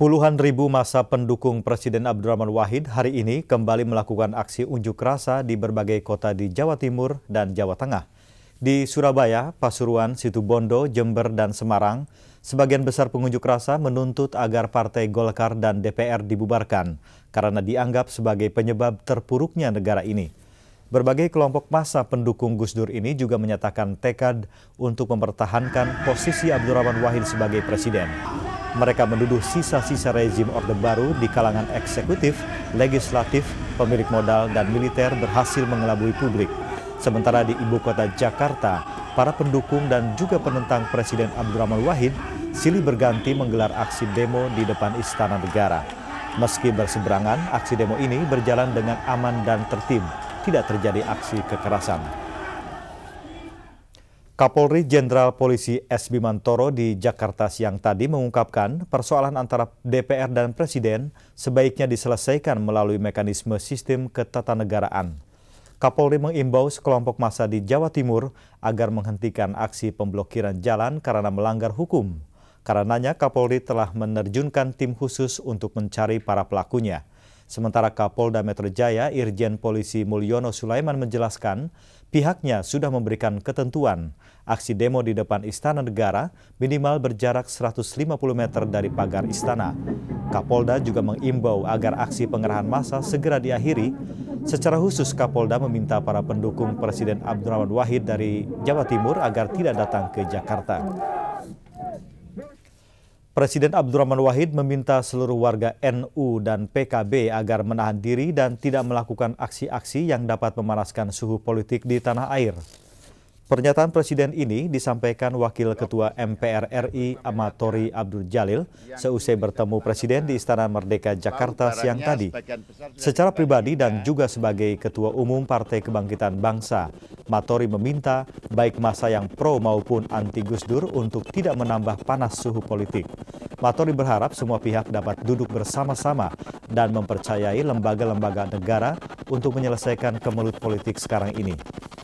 Puluhan ribu masa pendukung Presiden Abdurrahman Wahid hari ini kembali melakukan aksi unjuk rasa di berbagai kota di Jawa Timur dan Jawa Tengah. Di Surabaya, Pasuruan, Situbondo, Jember, dan Semarang, sebagian besar pengunjuk rasa menuntut agar Partai Golkar dan DPR dibubarkan karena dianggap sebagai penyebab terpuruknya negara ini. Berbagai kelompok massa pendukung Gus Dur ini juga menyatakan tekad untuk mempertahankan posisi Abdurrahman Wahid sebagai presiden. Mereka menduduh sisa-sisa rezim Orde Baru di kalangan eksekutif, legislatif, pemilik modal, dan militer berhasil mengelabui publik. Sementara di ibu kota Jakarta, para pendukung dan juga penentang Presiden Abdurrahman Wahid silih berganti menggelar aksi demo di depan Istana Negara. Meski berseberangan, aksi demo ini berjalan dengan aman dan tertib tidak terjadi aksi kekerasan. Kapolri Jenderal Polisi S. Bimantoro di Jakarta siang tadi mengungkapkan persoalan antara DPR dan Presiden sebaiknya diselesaikan melalui mekanisme sistem ketatanegaraan. Kapolri mengimbau sekelompok massa di Jawa Timur agar menghentikan aksi pemblokiran jalan karena melanggar hukum. Karenanya Kapolri telah menerjunkan tim khusus untuk mencari para pelakunya. Sementara Kapolda Metro Jaya, Irjen Polisi Mulyono Sulaiman menjelaskan, pihaknya sudah memberikan ketentuan aksi demo di depan Istana Negara minimal berjarak 150 meter dari pagar istana. Kapolda juga mengimbau agar aksi pengerahan massa segera diakhiri. Secara khusus Kapolda meminta para pendukung Presiden Abdurrahman Wahid dari Jawa Timur agar tidak datang ke Jakarta. Presiden Abdurrahman Wahid meminta seluruh warga NU dan PKB agar menahan diri dan tidak melakukan aksi-aksi yang dapat memanaskan suhu politik di tanah air. Pernyataan Presiden ini disampaikan Wakil Ketua MPR RI Amatori Abdul Jalil seusai bertemu Presiden di Istana Merdeka Jakarta siang tadi. Secara pribadi dan juga sebagai Ketua Umum Partai Kebangkitan Bangsa, Matori meminta baik masa yang pro maupun anti Gus Dur untuk tidak menambah panas suhu politik. Matori berharap semua pihak dapat duduk bersama-sama dan mempercayai lembaga-lembaga negara untuk menyelesaikan kemelut politik sekarang ini.